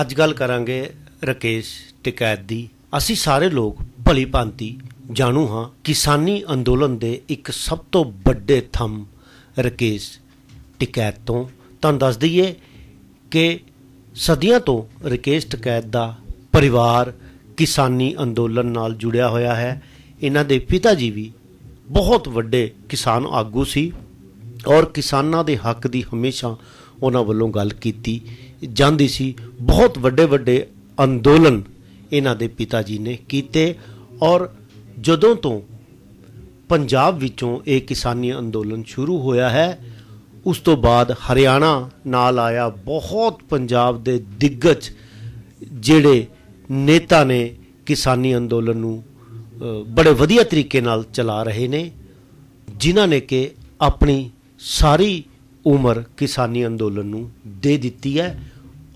ਅੱਜ ਗੱਲ ਕਰਾਂਗੇ ਰਕੇਸ਼ ਟਿਕੈਤ ਦੀ ਅਸੀਂ ਸਾਰੇ ਲੋਕ ਭਲੀ ਭਾਂਤੀ ਜਾਣੂ ਹਾਂ ਕਿਸਾਨੀ ਅੰਦੋਲਨ ਦੇ ਇੱਕ ਸਭ ਤੋਂ ਵੱਡੇ ਥੰਮ ਰਕੇਸ਼ ਟਿਕੈਤ ਤੋਂ ਤੁਹਾਨੂੰ ਦੱਸ ਦਈਏ ਕਿ ਸਦੀਆਂ ਤੋਂ ਰਕੇਸ਼ ਟਿਕੈਤ ਦਾ ਪਰਿਵਾਰ ਕਿਸਾਨੀ ਅੰਦੋਲਨ ਨਾਲ ਜੁੜਿਆ ਹੋਇਆ ਹੈ ਇਹਨਾਂ ਦੇ ਪਿਤਾ ਜੀ ਵੀ ਬਹੁਤ ਵੱਡੇ ਕਿਸਾਨ ਆਗੂ ਸੀ ਔਰ ਕਿਸਾਨਾਂ ਦੇ ਹੱਕ ਦੀ ਹਮੇਸ਼ਾ ਉਹਨਾਂ ਵੱਲੋਂ ਗੱਲ ਕੀਤੀ ਜਾਂਦੀ ਸੀ ਬਹੁਤ ਵੱਡੇ ਵੱਡੇ ਅੰਦੋਲਨ ਇਹਨਾਂ ਦੇ ਪਿਤਾ ਜੀ ਨੇ ਕੀਤੇ ਔਰ ਜਦੋਂ ਤੋਂ ਪੰਜਾਬ ਵਿੱਚੋਂ ਇਹ ਕਿਸਾਨੀ ਅੰਦੋਲਨ ਸ਼ੁਰੂ ਹੋਇਆ ਹੈ ਉਸ ਤੋਂ ਬਾਅਦ ਹਰਿਆਣਾ ਨਾਲ ਆਇਆ ਬਹੁਤ ਪੰਜਾਬ ਦੇ ਦਿੱਗਜ ਜਿਹੜੇ ਨੇਤਾ ਨੇ ਕਿਸਾਨੀ ਅੰਦੋਲਨ ਨੂੰ ਬੜੇ ਵਧੀਆ ਤਰੀਕੇ ਨਾਲ ਚਲਾ ਰਹੇ ਨੇ ਜਿਨ੍ਹਾਂ ਨੇ ਕਿ ਆਪਣੀ ਸਾਰੀ ਉਮਰ ਕਿਸਾਨੀ ਅੰਦੋਲਨ ਨੂੰ ਦੇ ਦਿੱਤੀ ਹੈ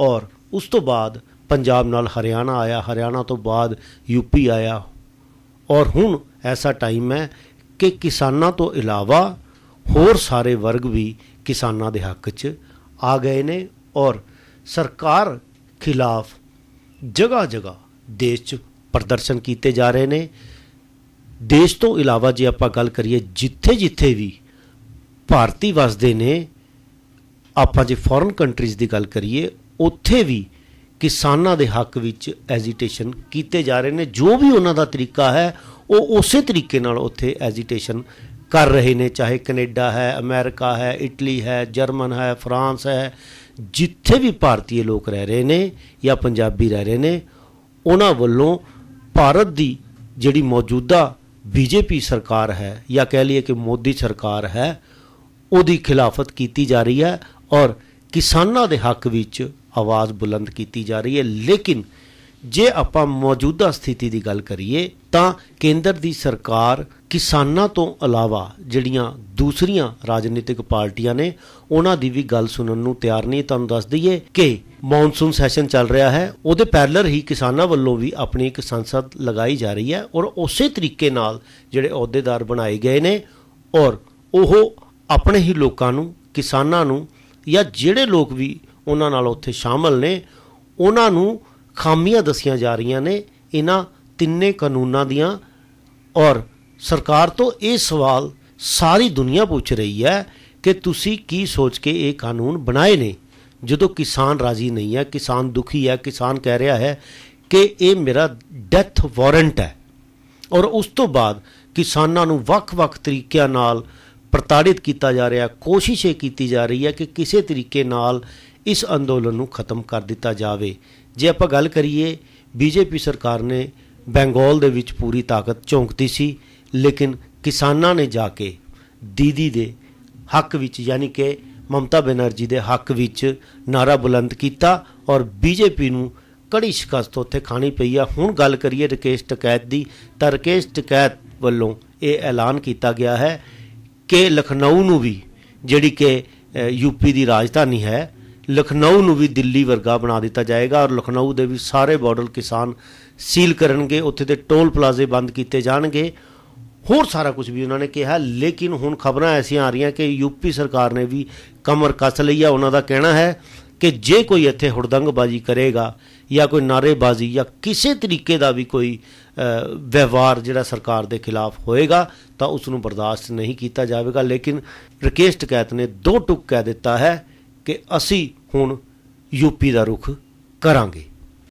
ਔਰ ਉਸ ਤੋਂ ਬਾਅਦ ਪੰਜਾਬ ਨਾਲ ਹਰਿਆਣਾ ਆਇਆ ਹਰਿਆਣਾ ਤੋਂ ਬਾਅਦ ਯੂਪੀ ਆਇਆ ਔਰ ਹੁਣ ਐਸਾ ਟਾਈਮ ਹੈ ਕਿ ਕਿਸਾਨਾਂ ਤੋਂ ਇਲਾਵਾ ਹੋਰ ਸਾਰੇ ਵਰਗ ਵੀ ਕਿਸਾਨਾਂ ਦੇ ਹੱਕ 'ਚ ਆ ਗਏ ਨੇ ਔਰ ਸਰਕਾਰ ਖਿਲਾਫ ਜਗਾ ਜਗਾ ਦੇਸ਼ 'ਚ ਪ੍ਰਦਰਸ਼ਨ ਕੀਤੇ ਜਾ ਰਹੇ ਨੇ ਦੇਸ਼ ਤੋਂ ਇਲਾਵਾ ਜੇ ਆਪਾਂ ਗੱਲ ਕਰੀਏ ਜਿੱਥੇ-ਜਿੱਥੇ ਵੀ ਭਾਰਤੀ ਵਸਦੇ ਨੇ ਆਪਾਂ ਜੇ ਫੋਰਨ ਕੰਟਰੀਜ਼ ਦੀ ਗੱਲ ਕਰੀਏ ਉੱਥੇ ਵੀ ਕਿਸਾਨਾਂ ਦੇ ਹੱਕ ਵਿੱਚ ਐਜੀਟੇਸ਼ਨ ਕੀਤੇ ਜਾ ਰਹੇ ਨੇ ਜੋ ਵੀ ਉਹਨਾਂ ਦਾ ਤਰੀਕਾ ਹੈ ਉਹ ਉਸੇ ਤਰੀਕੇ ਨਾਲ ਉੱਥੇ ਐਜੀਟੇਸ਼ਨ ਕਰ ਰਹੇ ਨੇ ਚਾਹੇ ਕੈਨੇਡਾ ਹੈ ਅਮਰੀਕਾ ਹੈ ਇਟਲੀ ਹੈ ਜਰਮਨ ਹੈ ਫਰਾਂਸ ਹੈ ਜਿੱਥੇ ਵੀ ਭਾਰਤੀ ਲੋਕ ਰਹਿ ਰਹੇ ਨੇ ਜਾਂ ਪੰਜਾਬੀ ਰਹਿ ਰਹੇ ਨੇ ਉਹਨਾਂ ਵੱਲੋਂ ਭਾਰਤ ਦੀ ਜਿਹੜੀ ਮੌਜੂਦਾ ਬੀਜੇਪੀ ਸਰਕਾਰ ਹੈ ਜਾਂ ਕਹਿ ਲਈਏ ਕਿ ਮੋਦੀ ਸਰਕਾਰ ਹੈ ਉਹਦੀ ਖਿਲਾਫਤ ਕੀਤੀ ਜਾ ਰਹੀ ਹੈ ਔਰ ਕਿਸਾਨਾਂ ਦੇ ਹੱਕ ਵਿੱਚ ਆਵਾਜ਼ ਬੁਲੰਦ ਕੀਤੀ ਜਾ ਰਹੀ ਹੈ ਲੇਕਿਨ ਜੇ ਆਪਾਂ ਮੌਜੂਦਾ ਸਥਿਤੀ ਦੀ ਗੱਲ ਕਰੀਏ ਤਾਂ ਕੇਂਦਰ ਦੀ ਸਰਕਾਰ ਕਿਸਾਨਾਂ ਤੋਂ ਇਲਾਵਾ ਜਿਹੜੀਆਂ ਦੂਸਰੀਆਂ ਰਾਜਨੀਤਿਕ ਪਾਰਟੀਆਂ ਨੇ ਉਹਨਾਂ ਦੀ ਵੀ ਗੱਲ ਸੁਣਨ ਨੂੰ ਤਿਆਰ ਨਹੀਂ ਤੁਹਾਨੂੰ ਦੱਸ ਦਈਏ ਕਿ ਮੌਨਸੂਨ ਸੈਸ਼ਨ ਚੱਲ ਰਿਹਾ ਹੈ ਉਹਦੇ ਪੈਰਲਰ ਹੀ ਕਿਸਾਨਾਂ ਵੱਲੋਂ ਵੀ ਆਪਣੀ ਇੱਕ ਸੰਸਦ ਲਗਾਈ ਜਾ ਰਹੀ ਹੈ ਔਰ ਉਸੇ ਤਰੀਕੇ ਨਾਲ ਜਿਹੜੇ ਅਹੁਦੇਦਾਰ ਬਣਾਏ ਗਏ ਨੇ ਔਰ ਉਹ ਆਪਣੇ ਹੀ ਲੋਕਾਂ ਨੂੰ ਕਿਸਾਨਾਂ ਨੂੰ ਜਾਂ ਜਿਹੜੇ ਲੋਕ ਵੀ ਉਹਨਾਂ ਨਾਲ ਉੱਥੇ ਸ਼ਾਮਲ ਨੇ ਉਹਨਾਂ ਨੂੰ ਖਾਮੀਆਂ ਦੱਸੀਆਂ ਜਾ ਰਹੀਆਂ ਨੇ ਇਹਨਾਂ ਤਿੰਨੇ ਕਾਨੂੰਨਾਂ ਦੀਆਂ ਔਰ ਸਰਕਾਰ ਤੋਂ ਇਹ ਸਵਾਲ ਸਾਰੀ ਦੁਨੀਆ ਪੁੱਛ ਰਹੀ ਹੈ ਕਿ ਤੁਸੀਂ ਕੀ ਸੋਚ ਕੇ ਇਹ ਕਾਨੂੰਨ ਬਣਾਏ ਨੇ ਜਦੋਂ ਕਿਸਾਨ ਰਾਜ਼ੀ ਨਹੀਂ ਹੈ ਕਿਸਾਨ ਦੁਖੀ ਹੈ ਕਿਸਾਨ ਕਹਿ ਰਿਹਾ ਹੈ ਕਿ ਇਹ ਮੇਰਾ ਡੈਥ ਵਾਰੰਟ ਹੈ ਔਰ ਉਸ ਤੋਂ ਬਾਅਦ ਕਿਸਾਨਾਂ ਨੂੰ ਵੱਖ-ਵੱਖ ਤਰੀਕਿਆਂ ਨਾਲ ਪ੍ਰਤਾੜਿਤ ਕੀਤਾ ਜਾ ਰਿਹਾ ਕੋਸ਼ਿਸ਼ ਇਹ ਕੀਤੀ ਜਾ ਰਹੀ ਹੈ ਕਿ ਕਿਸੇ ਤਰੀਕੇ ਨਾਲ ਇਸ ਅੰਦੋਲਨ ਨੂੰ ਖਤਮ ਕਰ ਦਿੱਤਾ ਜਾਵੇ ਜੇ ਆਪਾਂ ਗੱਲ ਕਰੀਏ ਬੀਜੇਪੀ ਸਰਕਾਰ ਨੇ ਬੰਗਾਲ ਦੇ ਵਿੱਚ ਪੂਰੀ ਤਾਕਤ ਝੋਂਕਦੀ ਸੀ ਲੇਕਿਨ ਕਿਸਾਨਾਂ ਨੇ ਜਾ ਕੇ ਦੀਦੀ ਦੇ ਹੱਕ ਵਿੱਚ ਯਾਨੀ ਕਿ ਮਮਤਾ ਬੈਨਰਜੀ ਦੇ ਹੱਕ ਵਿੱਚ ਨਾਰਾ ਬੁਲੰਦ ਕੀਤਾ ਔਰ ਬੀਜੇਪੀ ਨੂੰ ਕੜੀ ਸ਼ਿਕਸਤ ਉੱਥੇ ਖਾਣੀ ਪਈ ਆ ਹੁਣ ਗੱਲ ਕਰੀਏ ਰਕੇਸ਼ ਟਕੈਤ ਦੀ ਤਾਂ ਰਕੇਸ਼ ਟਕੈਤ ਵੱਲੋਂ ਇਹ ਐਲਾਨ ਕੀਤਾ ਗਿਆ ਹੈ ਕਿ ਲਖਨਊ ਨੂੰ ਵੀ ਜਿਹੜੀ ਕਿ ਯੂਪੀ ਦੀ ਰਾਜਧਾਨੀ ਹੈ ਲਖਨਊ ਨੂੰ ਵੀ ਦਿੱਲੀ ਵਰਗਾ ਬਣਾ ਦਿੱਤਾ ਜਾਏਗਾ ਔਰ ਲਖਨਊ ਦੇ ਵੀ ਸਾਰੇ ਬਾਰਡਰ ਕਿਸਾਨ ਸੀਲ ਕਰਨਗੇ ਉੱਥੇ ਦੇ ਟੋਲ ਪਲਾਜ਼ੇ ਬੰਦ ਕੀਤੇ ਜਾਣਗੇ ਹੋਰ ਸਾਰਾ ਕੁਝ ਵੀ ਉਹਨਾਂ ਨੇ ਕਿਹਾ ਲੇਕਿਨ ਹੁਣ ਖਬਰਾਂ ਐਸੀਆਂ ਆ ਰਹੀਆਂ ਕਿ ਯੂਪੀ ਸਰਕਾਰ ਨੇ ਵੀ ਕਮਰ ਕੱਸ ਲਈ ਆ ਉਹਨਾਂ ਦਾ ਕਹਿਣਾ ਹੈ ਕਿ ਜੇ ਕੋਈ ਇੱਥੇ ਹੁੜਦੰਗਬਾਜ਼ੀ ਕਰੇਗਾ ਜਾਂ ਕੋਈ ਨਾਰੇਬਾਜ਼ੀ ਜਾਂ ਕਿਸੇ ਤਰੀਕੇ ਦਾ ਵੀ ਕੋਈ ਵਿਵਹਾਰ ਜਿਹੜਾ ਸਰਕਾਰ ਦੇ ਖਿਲਾਫ ਹੋਏਗਾ ਤਾਂ ਉਸ ਨੂੰ ਬਰਦਾਸ਼ਤ ਨਹੀਂ ਕੀਤਾ ਜਾਵੇਗਾ ਲੇਕਿਨ ਰਕੇਸ਼ਟ ਟਕੈਤ ਨੇ ਦੋ ਟੁਕ ਕਹਿ ਦਿੱਤਾ ਹੈ ਕਿ ਅਸੀਂ ਹੁਣ ਯੂਪੀ ਦਾ ਰੁਖ ਕਰਾਂਗੇ